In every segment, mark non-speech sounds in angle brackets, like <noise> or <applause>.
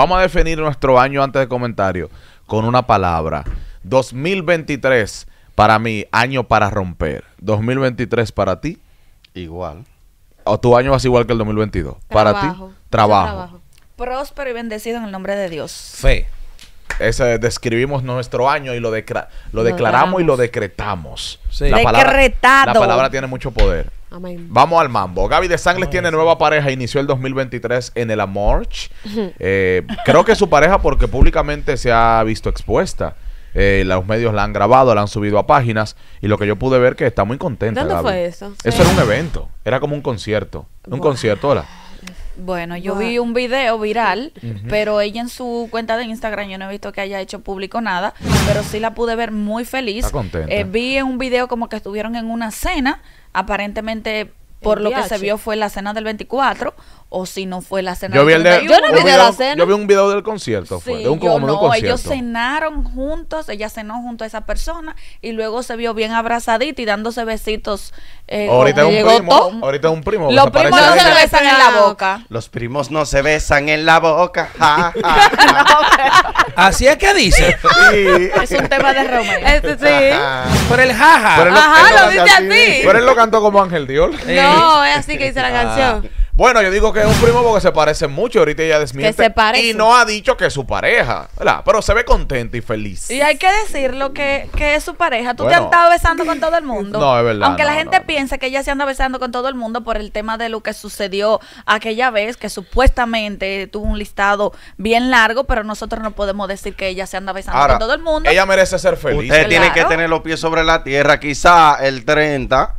Vamos a definir nuestro año antes de comentario con una palabra. 2023 para mí, año para romper. 2023 para ti. Igual. O tu año va a igual que el 2022. para ti, trabajo. trabajo. Próspero y bendecido en el nombre de Dios. Fe. Ese, describimos nuestro año y lo, lo, declaramos y lo decretamos. Sí. La, la palabra tiene mucho poder. Vamos al mambo. Gaby de Sangles tiene nueva pareja. Inició el 2023 en el Amorch. Eh, creo que su pareja porque públicamente se ha visto expuesta. Eh, los medios la han grabado, la han subido a páginas y lo que yo pude ver que está muy contenta. ¿Dónde fue eso? Eso era un evento, era como un concierto. Un concierto, hola. Bueno, yo vi un video viral, pero ella en su cuenta de Instagram, yo no he visto que haya hecho público nada, pero sí la pude ver muy feliz. Eh, vi un video como que estuvieron en una cena, aparentemente por lo que se vio fue la cena del 24 o si no fue la cena. Yo vi, yo vi video, de la cena. Yo vi un video del concierto, de un, como, no, Ellos cenaron juntos, ella cenó junto a esa persona y luego se vio bien abrazadita y dándose besitos. Eh, ahorita, es un primo, ahorita un primo. Los primos no se, besan en la boca. Los <laughs> primos no se besan en la boca. Así es que dice. Es un tema de romance. Este, sí. Por el jaja. Ajá, lo, lo, dice así. Pero él lo cantó como Ángel Dior. No, es así que dice la ah. canción. Bueno, yo digo que es un primo porque se parece mucho. Ahorita ella desmiente. Y no ha dicho que es su pareja, ¿verdad? Pero se ve contenta y feliz. Y hay que decirlo que, que es su pareja. Tú te has estado besando con todo el mundo. No, es verdad. Aunque la gente piensa que ella se anda besando con todo el mundo por el tema de lo que sucedió aquella vez, que supuestamente tuvo un listado bien largo, pero nosotros no podemos decir que ella se anda besando con todo el mundo. Ella merece ser feliz. Usted tiene que tener los pies sobre la tierra. Quizá el 30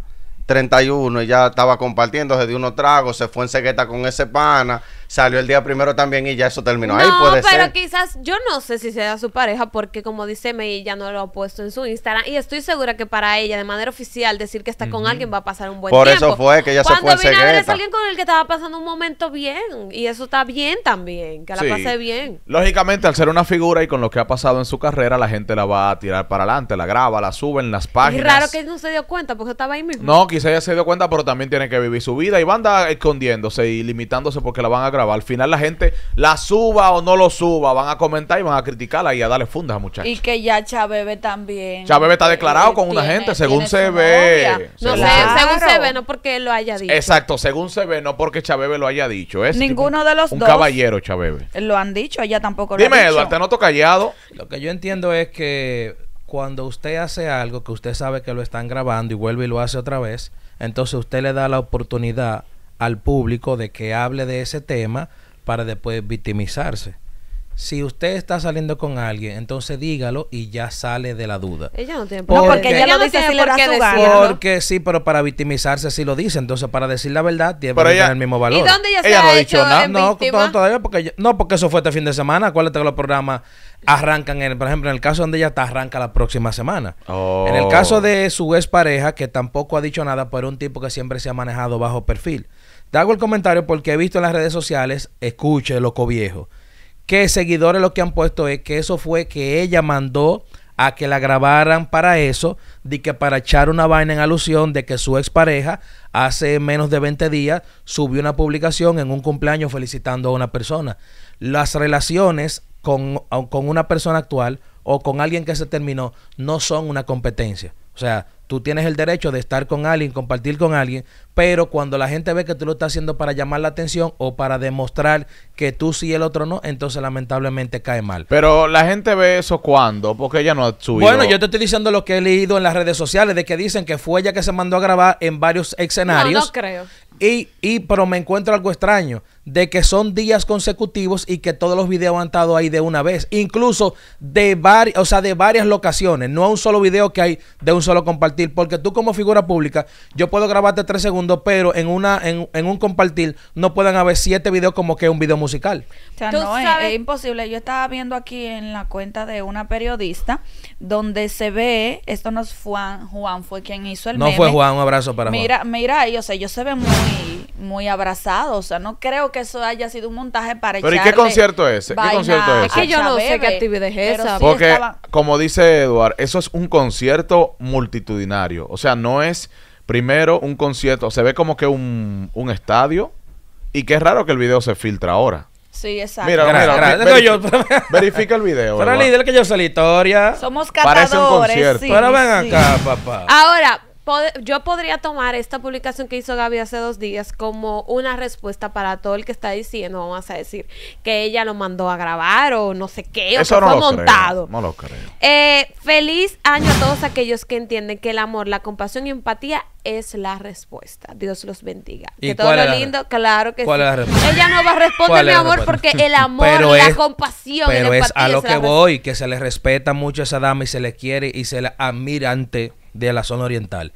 31 y ya estaba compartiendo, se dio unos tragos, se fue en sequeta con ese pana salió el día primero también y ya eso terminó. Ahí puede pero quizás yo no sé si sea su pareja porque como dice May, ya no lo ha puesto en su Instagram y estoy segura que para ella de manera oficial decir que está con alguien va a pasar un buen tiempo. Por eso fue que ella se fue Cuando vino es alguien con el que estaba pasando un momento bien y eso está bien también, que la pase bien. Lógicamente al ser una figura y con lo que ha pasado en su carrera la gente la va a tirar para adelante, la graba, la sube en las páginas. Es raro que no se dio cuenta porque estaba ahí mismo. No, quizás ella se dio cuenta, pero también tiene que vivir su vida y va a andar escondiéndose y limitándose porque la van a grabar al final la gente la suba o no lo suba, van a comentar y van a criticarla y a darle fundas a muchachos. Y que ya Chabebe también. Chabebe está declarado con una gente, según se ve. No según, se ve, no porque lo haya dicho. Exacto, según se ve, no porque Chabebe lo haya dicho. Es Ninguno de los un dos. Un caballero, Chabebe. Lo han dicho, ella tampoco lo ha dicho. Dime, Eduardo, te noto callado. Lo que yo entiendo es que cuando usted hace algo que usted sabe que lo están grabando y vuelve y lo hace otra vez, entonces usted le da la oportunidad al público de que hable de ese tema para después victimizarse si usted está saliendo con alguien, entonces dígalo y ya sale de la duda. Ella no tiene por qué. No, porque ella, no dice si Porque sí, pero para victimizarse sí lo dice. Entonces, para decir la verdad, tiene que tener el mismo valor. ¿Y dónde ella, no ha dicho nada. No, todavía porque no, porque eso fue este fin de semana. Acuérdate que los programas arrancan, en, por ejemplo, en el caso donde ella está, arranca la próxima semana. En el caso oh. de su ex pareja que tampoco ha dicho nada, pero un tipo que siempre se ha manejado bajo perfil. Te hago el comentario porque he visto en las redes sociales, escuche, loco viejo que seguidores lo que han puesto es que eso fue que ella mandó a que la grabaran para eso, de que para echar una vaina en alusión de que su expareja hace menos de 20 días subió una publicación en un cumpleaños felicitando a una persona. Las relaciones con, con una persona actual o con alguien que se terminó no son una competencia. O sea, tú tienes el derecho de estar con alguien, compartir con alguien, pero cuando la gente ve que tú lo estás haciendo para llamar la atención o para demostrar que tú sí y el otro no, entonces lamentablemente cae mal. Pero la gente ve eso cuando, porque ella no ha subido. Bueno, yo te estoy diciendo lo que he leído en las redes sociales, de que dicen que fue ella que se mandó a grabar en varios escenarios. No, no creo. Y, y pero me encuentro algo extraño de que son días consecutivos y que todos los videos han estado ahí de una vez, incluso de varias, o sea, de varias locaciones, no a un solo video que hay de un solo compartir, porque tú como figura pública, yo puedo grabarte tres segundos, pero en una en, un compartir no pueden haber siete videos como que un video musical. O sea, no, es, imposible. Yo estaba viendo aquí en la cuenta de una periodista donde se ve, esto no es Juan, Juan fue quien hizo el No fue Juan, un abrazo para mira, Mira, mira, yo sé, yo se ve muy muy abrazado o sea, no creo que eso haya sido un montaje para ¿Pero y qué concierto es ese? ¿Qué concierto es ese? Es que yo no sé qué actividad es esa. Porque, como dice Eduard, eso es un concierto multitudinario. O sea, no es primero un concierto. Se ve como que un, un estadio. Y qué raro que el video se filtra ahora. Sí, exacto. Mira, mira, mira <laughs> verifica, el video. Para líder que yo sé la historia. Somos catadores. Parece un concierto. Pero ven acá, papá. Ahora, yo podría tomar esta publicación que hizo Gaby hace dos días como una respuesta para todo el que está diciendo, vamos a decir, que ella lo mandó a grabar o no sé qué, o fue montado. no lo creo. Eh, feliz año a todos aquellos que entienden que el amor, la compasión y empatía es la respuesta. Dios los bendiga. que todo lo lindo, claro que ¿cuál Es la respuesta? Ella no va a responder, mi amor, porque el <laughs> amor, y la compasión, pero la empatía es a lo que voy, que se le respeta mucho a esa dama y se le quiere y se la admira ante de la zona oriental.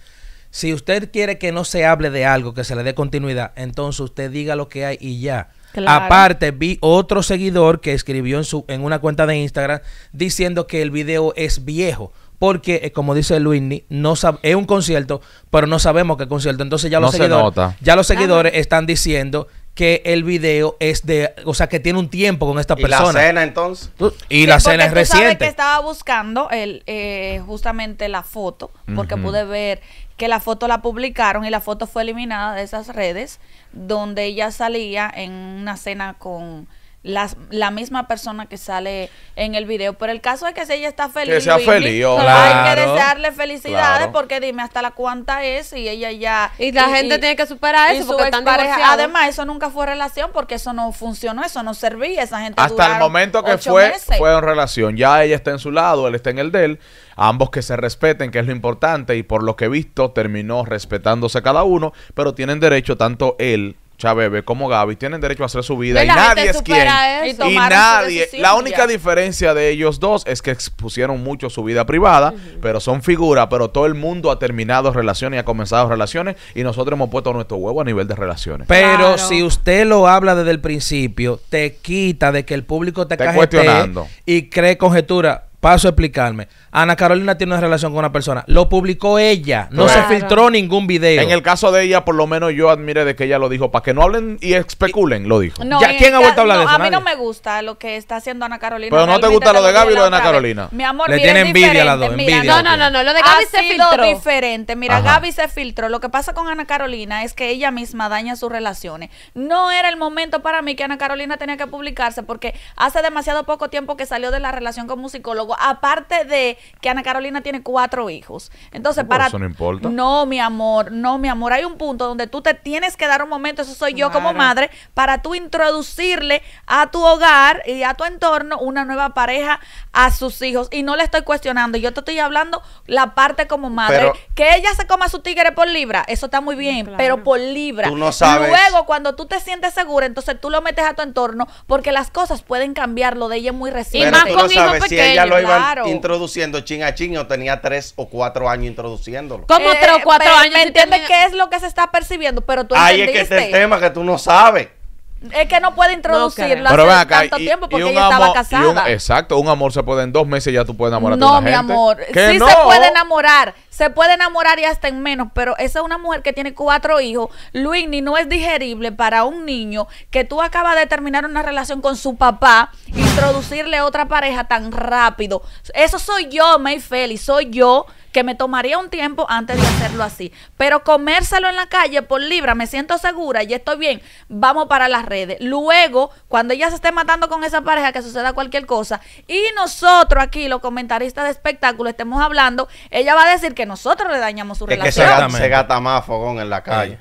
Si usted quiere que no se hable de algo, que se le dé continuidad, entonces usted diga lo que hay y ya. Aparte, vi otro seguidor que escribió en, su, en una cuenta de Instagram diciendo que el video es viejo. Porque, eh, como dice Luis no es un concierto, pero no sabemos qué concierto. Entonces ya los seguidores, ya los seguidores están diciendo que el video es de, o sea, que tiene un tiempo con esta persona. ¿Y la cena entonces? y la cena es tú reciente. que estaba buscando el, eh, justamente la foto, porque pude ver que la foto la publicaron y la foto fue eliminada de esas redes, donde ella salía en una cena con la, la misma persona que sale en el video. Pero el caso es que si ella está feliz, que sea feliz, hay que desearle felicidades porque dime hasta la cuánta es y ella ya... Y la gente tiene que superar eso porque están Además, eso nunca fue relación porque eso no funcionó, eso no servía, esa gente Hasta el momento que fue, fue en relación. Ya ella está en su lado, él está en el de él. Ambos que se respeten, que es lo importante, y por lo que he visto, terminó respetándose cada uno, pero tienen derecho tanto él Chabebe como Gaby tienen derecho a hacer su vida y, nadie es quien. Y, nadie. La única diferencia de ellos dos es que expusieron mucho su vida privada, pero son figuras, pero todo el mundo ha terminado relaciones y ha comenzado relaciones y nosotros hemos puesto nuestro huevo a nivel de relaciones. Pero si usted lo habla desde el principio, te quita de que el público te, te cuestionando. y cree conjetura. Paso a explicarme. Ana Carolina tiene una relación con una persona. Lo publicó ella. No se filtró ningún video. En el caso de ella, por lo menos yo admiré de que ella lo dijo. Para que no hablen y especulen, lo dijo. ¿Quién ha vuelto a hablar de eso? A mí no me gusta lo que está haciendo Ana Carolina. Pero no te gusta lo de Gaby y lo de Ana Carolina. Mi amor, Le tiene envidia a las dos. no, no, no, Lo de Gaby se filtró. diferente. Mira, Gaby se filtró. Lo que pasa con Ana Carolina es que ella misma daña sus relaciones. No era el momento para mí que Ana Carolina tenía que publicarse porque hace demasiado poco tiempo que salió de la relación con un psicólogo aparte de que Ana Carolina tiene cuatro hijos. Entonces, para... no importa. No, mi amor, no, mi amor. Hay un punto donde tú te tienes que dar un momento, eso soy yo como madre, para tú introducirle a tu hogar y a tu entorno una nueva pareja a sus hijos. Y no le estoy cuestionando, yo te estoy hablando la parte como madre. que ella se coma su tigre por libra, eso está muy bien, pero por libra. Tú no sabes. Luego, cuando tú te sientes segura, entonces tú lo metes a tu entorno porque las cosas pueden cambiar, lo de ella es muy reciente. Y más con hijos pequeños iban introduciendo chinga a chin. tenía tres o cuatro años introduciéndolo. como eh, tres o cuatro años? ¿Me entiendes qué es lo que se está percibiendo? Pero tú Ahí es que el tema que tú no sabes. Es que no puede introducirlo hace acá, tanto tiempo porque ella estaba casada. exacto, un amor se puede en dos meses ya tú puedes enamorar no, gente. No, mi amor, sí se puede enamorar se puede enamorar y hasta en menos, pero esa es una mujer que tiene cuatro hijos. Luis, ni no es digerible para un niño que tú acabas de terminar una relación con su papá, introducirle otra pareja tan rápido. Eso soy yo, May Feli, soy yo que me tomaría un tiempo antes de hacerlo así. Pero comérselo en la calle por libra, me siento segura, y estoy bien, vamos para las redes. Luego, cuando ella se esté matando con esa pareja, que suceda cualquier cosa, y nosotros aquí, los comentaristas de espectáculo, estemos hablando, ella va a decir que nosotros le dañamos su es relación. Que se gata, más fogón en la calle.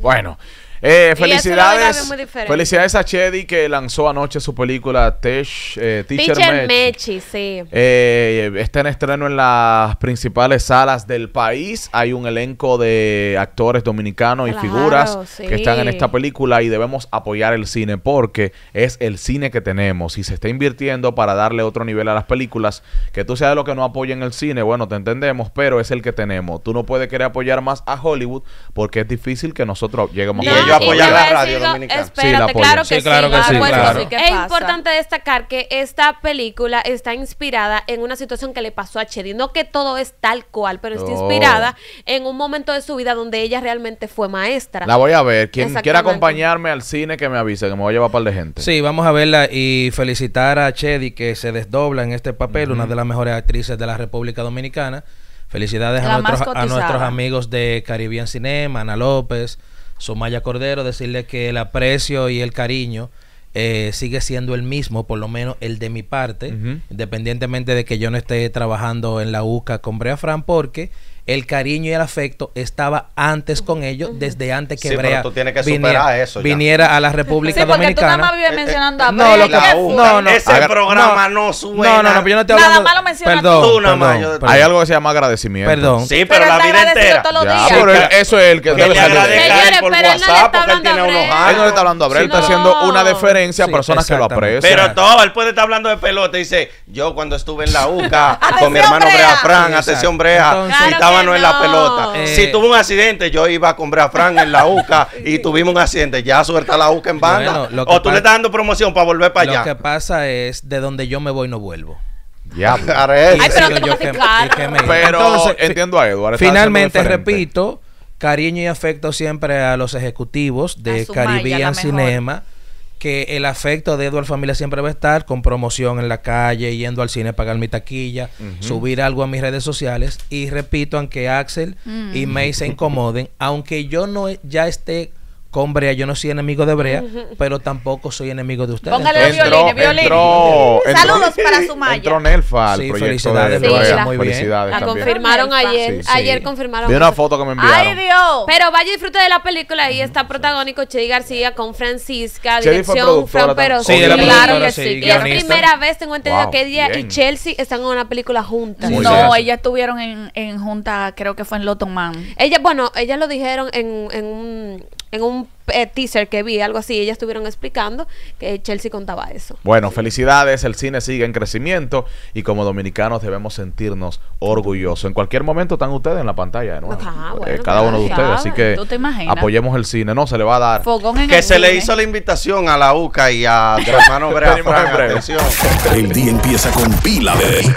Bueno. Eh, felicidades. Felicidades a Chedi que lanzó anoche su película Tesh, eh, Teacher, Mechi. sí. Eh, está en estreno en las principales salas del país. Hay un elenco de actores dominicanos y figuras que están en esta película y debemos apoyar el cine porque es el cine que tenemos y se está invirtiendo para darle otro nivel a las películas. Que tú seas de lo que no apoyen el cine, bueno, te entendemos, pero es el que tenemos. Tú no puedes querer apoyar más a Hollywood porque es difícil que nosotros lleguemos a yo apoyar la radio dominicana. Oh, espérate, claro que sí. Claro que sí, es importante destacar que esta película está inspirada en una situación que le pasó a Chedi. No que todo es tal cual, pero está inspirada en un momento de su vida donde ella realmente fue maestra. La voy a ver. Quien quiera acompañarme al cine, que me avise, que me voy a llevar un par de gente. Sí, vamos a verla y felicitar a Chedi que se desdobla en este papel, una de las mejores actrices de la República Dominicana. Felicidades a nuestros, a nuestros, amigos de Caribbean Cinema, Ana López, Somaya Cordero, decirle que el aprecio y el cariño eh, sigue siendo el mismo, por lo menos el de mi parte, independientemente de que yo no esté trabajando en la UCA con Brea Fran, porque el cariño y el afecto estaba antes con ellos desde antes que Brea viniera, a la República sí, Dominicana. Tú nada más vives eh, eh, mencionando a Brea. No, lo no, no, ese programa no, no, suena. No, no, no, yo no te hablando. Nada más lo menciona perdón, tú. Nada más, Hay algo que se llama agradecimiento. Perdón. Sí, pero, la vida entera. Todos eso es el que, debe salir. él no le está hablando él a Brea. Él no le está hablando a Brea, él está haciendo una deferencia a personas que lo aprecian. Pero todo, él puede estar hablando de pelota dice, yo cuando estuve en la UCA <laughs> con mi hermano Brea Fran, atención Brea, estaba no en la pelota. Eh. Si tuvo un accidente, yo iba a comprar a Fran en la UCA <laughs> y tuvimos un accidente. Ya suelta la UCA en banda. o tú le estás dando promoción para volver para allá. Lo que pasa es de donde yo me voy no vuelvo. Ya, pero entiendo a Eduardo. Finalmente, repito, cariño y afecto siempre a los ejecutivos de Caribbean Cinema que el afecto de Eduard Familia siempre va a estar con promoción en la calle, yendo al cine, pagar mi taquilla, subir algo a mis redes sociales. Y repito, aunque Axel mm. y May se incomoden, aunque yo no ya esté con Brea. Yo no soy enemigo de Brea, pero tampoco soy enemigo de ustedes. Póngale violín, violín. Saludos para su maya. Entró Nelfa sí, felicidades, de Brea. muy felicidades La confirmaron ayer. ayer confirmaron. Vi una foto que me enviaron. ¡Ay, Dios! Pero vaya y disfrute de la película. Ahí está protagónico Chedi García con Francisca. dirección Fran Pero Sí, claro que sí. Y es primera vez, tengo entendido que ella y Chelsea están en una película juntas. no, ellas estuvieron en, en junta, creo que fue en Man. Ella, bueno, ellas lo dijeron en, en un en un eh, teaser que vi, algo así, ellas estuvieron explicando que Chelsea contaba eso. Bueno, felicidades, el cine sigue en crecimiento y como dominicanos debemos sentirnos orgullosos. En cualquier momento están ustedes en la pantalla de ah, eh, cada uno de ustedes, así que apoyemos el cine, no se le va a dar. que se le hizo la invitación a la UCA y a tu hermano <laughs> Brea, el día empieza con pila de